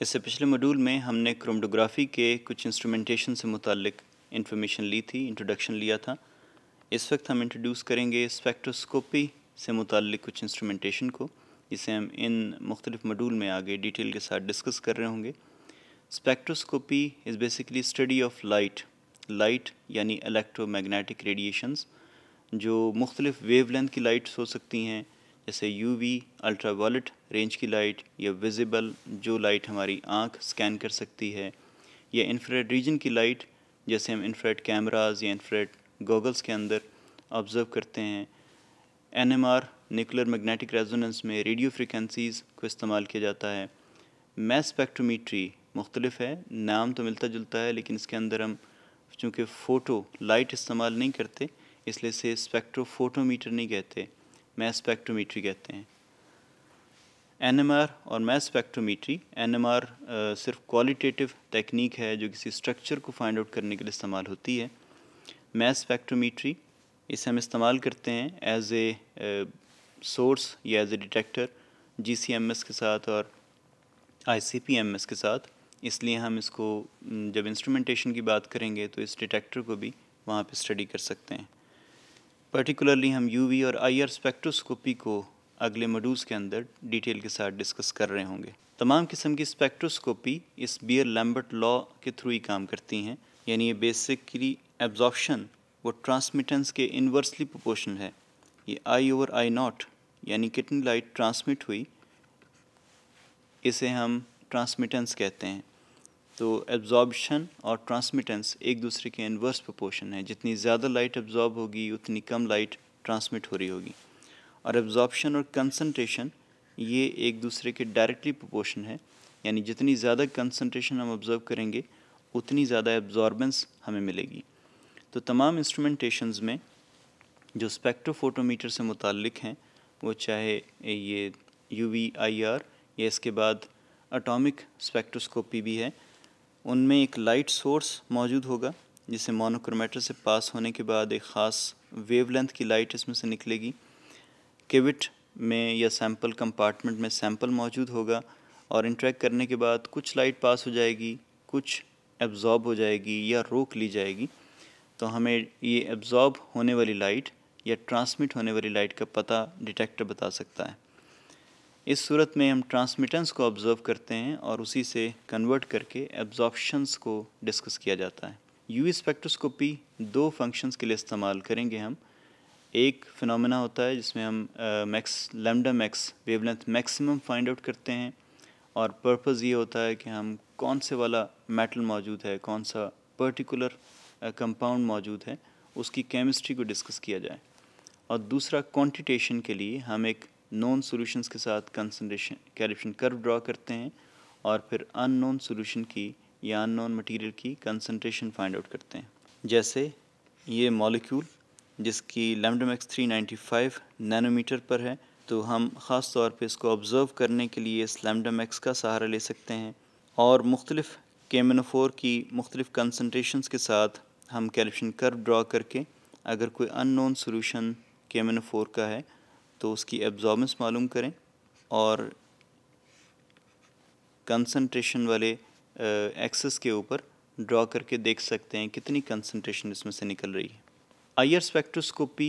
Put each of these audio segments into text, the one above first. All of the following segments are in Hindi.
इससे पिछले मॉड्यूल में हमने क्रोमडोग्राफी के कुछ इंस्ट्रूमेंटेशन से मुतलक इन्फॉर्मेशन ली थी इंट्रोडक्शन लिया था इस वक्त हम इंट्रोड्यूस करेंगे स्पेक्ट्रोस्कोपी से मुतलक कुछ इंस्ट्रूमेंटेशन को जिसे हम इन मुख्तलिफ मॉड्यूल में आगे डिटेल के साथ डिस्कस कर रहे होंगे spectroscopy is basically study of light light यानी इलेक्ट्रोमैग्नेटिक रेडिएशंस जो मुख्तलिफ वेवलेंथ की लाइट्स हो सकती हैं जैसे यूवी अल्ट्रावायलेट रेंज की लाइट या विजिबल जो लाइट हमारी आँख स्कैन कर सकती है या इन्फ्रेड रीजन की लाइट जैसे हम इन्फ्रेड कैमराज या इन्फ्रेड गॉगल्स के अंदर ऑब्ज़र्व करते हैं N M R nuclear magnetic resonance में रेडियो फ्रिक्वेंसीज़ को इस्तेमाल किया जाता है मैथ स्पेक्ट्रोमीट्री मुख्तलिफ है नाम तो मिलता जुलता है लेकिन इसके अंदर हम चूँकि फ़ोटो लाइट इस्तेमाल नहीं करते इसलिए से स्पेक्ट्रोफोटोमीटर नहीं कहते मैथ स्पेक्ट्रोमीट्री कहते हैं एनएमआर और मैथ स्पेक्ट्रोमीट्री एनएमआर सिर्फ क्वालिटेटिव टेक्निक है जो किसी स्ट्रक्चर को फाइंड आउट करने के लिए इस्तेमाल होती है मैथ स्पेक्ट्रोमीट्री इसे हम इस्तेमाल करते हैं एज ए सोर्स या as a detector G C M S के साथ और I C P M S के साथ इसलिए हम इसको mm, जब इंस्ट्रूमेंटेशन की बात करेंगे तो इस डिटेक्टर को भी वहाँ पे स्टडी कर सकते हैं पर्टिकुलरली हम यूवी और आईआर स्पेक्ट्रोस्कोपी को अगले मॉड्यूल्स के अंदर डिटेल के साथ डिस्कस कर रहे होंगे तमाम किस्म की स्पेक्ट्रोस्कोपी इस बियर लैम्बर्ट लॉ के थ्रू ही काम करती हैं यानी ये बेसिकली एब्जॉर्प्शन वो ट्रांसमिटेंस के इन्वर्सली प्रोपोर्शनल है ये आई ओवर आई नॉट यानी कितनी लाइट ट्रांसमिट हुई इसे हम ट्रांसमिटेंस कहते हैं तो एब्जॉर्बशन और ट्रांसमिटेंस एक दूसरे के इन्वर्स प्रोपोर्शन है जितनी ज़्यादा लाइट एब्जॉर्ब होगी उतनी कम लाइट ट्रांसमिट हो रही होगी और एब्जॉर्बशन और कंसनट्रेशन ये एक दूसरे के डायरेक्टली प्रोपोर्शन है यानी जितनी ज़्यादा कंसनट्रेशन हम ऑब्ज़र्व करेंगे उतनी ज़्यादा एब्जॉर्बेंस हमें मिलेगी तो तमाम इंस्ट्रोमेंटेशन में जो स्पेक्ट्रोफोटोमीटर से मुतक हैं वो चाहे ये यू वी आई आर या इसके बाद अटोमिक स्पेक्ट्रोस्कोपी भी है उनमें एक लाइट सोर्स मौजूद होगा जिसे मोनोक्रोमेटर से पास होने के बाद एक ख़ास वेवलेंथ की लाइट इसमें से निकलेगी किविट में या सैम्पल कंपार्टमेंट में सैम्पल मौजूद होगा और इंट्रैक्ट करने के बाद कुछ लाइट पास हो जाएगी कुछ एब्ज़ॉर्ब हो जाएगी या रोक ली जाएगी तो हमें ये एब्ज़ॉर्ब होने वाली लाइट या ट्रांसमिट होने वाली लाइट का पता डिटेक्टर बता सकता है इस सूरत में हम ट्रांसमिटेंस को ऑब्ज़र्व करते हैं और उसी से कन्वर्ट करके एब्जॉर्बशंस को डिस्कस किया जाता है यू स्पेक्ट्रोस्कोपी दो फंक्शंस के लिए इस्तेमाल करेंगे हम एक फिनोमेना होता है जिसमें हम max lambda max wavelength maximum find out करते हैं और पर्पज़ ये होता है कि हम कौन से वाला मेटल मौजूद है कौन सा पर्टिकुलर कंपाउंड मौजूद है उसकी केमिस्ट्री को डिस्कस किया जाए और दूसरा क्वांटिटेशन के लिए हम एक नॉन सॉल्यूशंस के साथ कंसनट्रेशन कैरेप्शन कर्व ड्रा करते हैं और फिर अननोन सॉल्यूशन की या अननोन मटेरियल की कंसनट्रेशन फाइंड आउट करते हैं जैसे ये मॉलिक्यूल जिसकी लैमडो मैक्स 395 नैनोमीटर पर है तो हम ख़ास तौर पे इसको ऑब्ज़र्व करने के लिए इस लैमडा मैक्स का सहारा ले सकते हैं और मुख्तलिफ़ केमिनोफोर की मुख्तलिफ़ कंसनट्रेशन के साथ हम कैल्शन कर्व ड्रा करके अगर कोई अननोन सोलूशन केमिनोफोर का है तो उसकी एब्जॉर्बेंस मालूम करें और कंसनट्रेशन वाले एक्सेस के ऊपर ड्रा करके देख सकते हैं कितनी कंसनट्रेशन इसमें से निकल रही है आयर स्पेक्ट्रोस्कोपी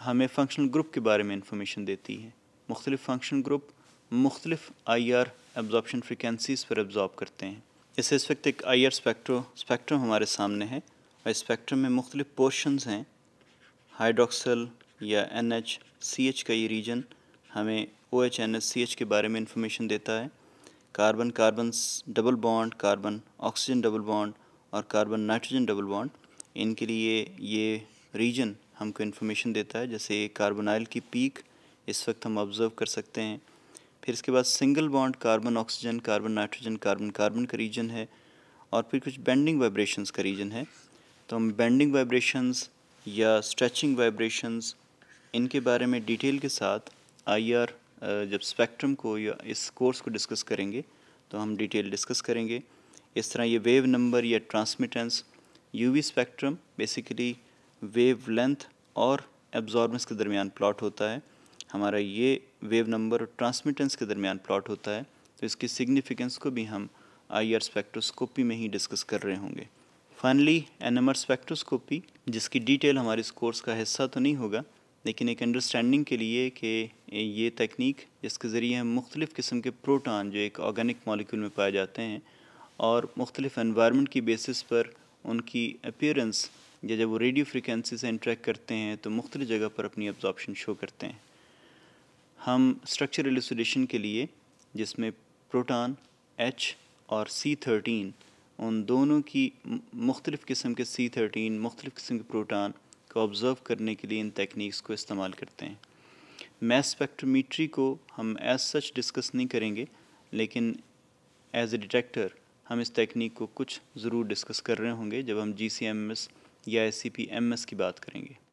हमें फंक्शनल ग्रुप के बारे में इंफॉर्मेशन देती है मुख्तलि फंक्शन ग्रुप मुख्तलिफ आई आर एब्जॉर्बशन फ्रिक्वेंसीज़ पर एब्जॉर्ब करते हैं इसे इस वक्त एक आई आर स्पेक्ट्रो स्पेक्ट्रम हमारे सामने है और स्पेक्ट्रम में मुख्तलिफ पोर्शन हैं हाइड्रोक्सल या एन एच सी एच का ये रीजन हमें O H N H C H के बारे में इंफॉर्मेशन देता है carbon carbon double bond carbon oxygen double bond और कार्बन नाइट्रोजन डबल बॉन्ड इनके लिए ये रीजन हमको इन्फॉर्मेशन देता है जैसे आयल की पीक इस वक्त हम ऑब्ज़र्व कर सकते हैं फिर इसके बाद single bond carbon oxygen carbon nitrogen carbon carbon का रीजन है और फिर कुछ बेंडिंग वाइब्रेशंस का रीजन है तो हम बेंडिंग वाइब्रेशंस या स्ट्रेचिंग वाइब्रेशंस इनके बारे में डिटेल के साथ आईआर जब स्पेक्ट्रम को या इस कोर्स को डिस्कस करेंगे तो हम डिटेल डिस्कस करेंगे इस तरह ये वेव नंबर या transmittance UV spectrum basically wavelength और एब्जॉर्बेंस के दरमियान प्लॉट होता है हमारा ये वेव नंबर ट्रांसमिटेंस के दरमियान प्लॉट होता है तो इसकी सिग्निफिकेंस को भी हम आई आर स्पेक्ट्रोस्कोपी में ही डिस्कस कर रहे होंगे फाइनली आर स्पेक्ट्रोस्कोपी जिसकी डिटेल हमारे इस कोर्स का हिस्सा तो नहीं होगा लेकिन एक अंडरस्टैंडिंग के लिए कि ये तकनीक जिसके ज़रिए हम मुख्तलिफ़ किस्म के प्रोटॉन जो एक ऑर्गेनिक मॉलिक्यूल में पाए जाते हैं और मुख्तलिफ एनवायरनमेंट की बेसिस पर उनकी अपीयरेंस या जब वो रेडियो फ्रिक्वेंसी से इंट्रैक्ट करते हैं तो मुख्तु जगह पर अपनी एब्जॉर्बशन शो करते हैं हम स्ट्रक्चर एलिसोलेशन के लिए जिसमें प्रोटान एच और सी थर्टीन उन दोनों की मुख्तलिफ़ किस्म के सी थर्टीन मुख्तलिफ़ किस्म के प्रोटान को ऑब्ज़र्व करने के लिए इन टेक्निक्स को इस्तेमाल करते हैं मैथ स्पेक्ट्रोमीट्री को हम एज सच डिस्कस नहीं करेंगे लेकिन एज ए डिटेक्टर हम इस तकनीक को कुछ ज़रूर डिस्कस कर रहे होंगे जब हम जी सी एम एस या S C P M S की बात करेंगे